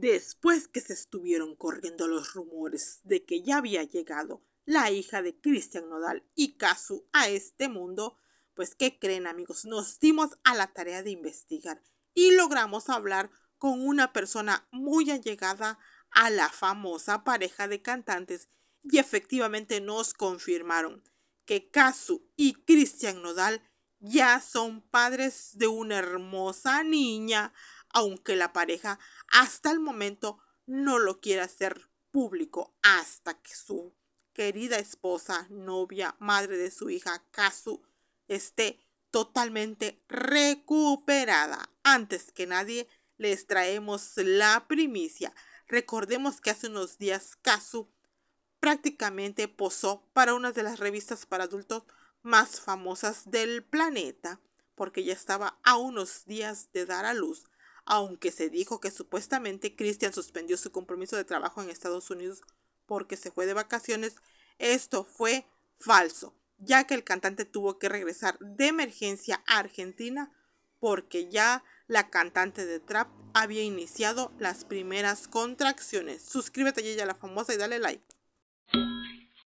después que se estuvieron corriendo los rumores de que ya había llegado la hija de Cristian Nodal y Casu a este mundo, pues ¿qué creen amigos? Nos dimos a la tarea de investigar y logramos hablar con una persona muy allegada a la famosa pareja de cantantes y efectivamente nos confirmaron que Casu y Cristian Nodal ya son padres de una hermosa niña aunque la pareja hasta el momento no lo quiera hacer público hasta que su querida esposa, novia, madre de su hija, Kazu, esté totalmente recuperada. Antes que nadie, les traemos la primicia. Recordemos que hace unos días Kazu prácticamente posó para una de las revistas para adultos más famosas del planeta, porque ya estaba a unos días de dar a luz aunque se dijo que supuestamente Christian suspendió su compromiso de trabajo en Estados Unidos porque se fue de vacaciones, esto fue falso, ya que el cantante tuvo que regresar de emergencia a Argentina porque ya la cantante de Trap había iniciado las primeras contracciones. Suscríbete a ella la famosa y dale like.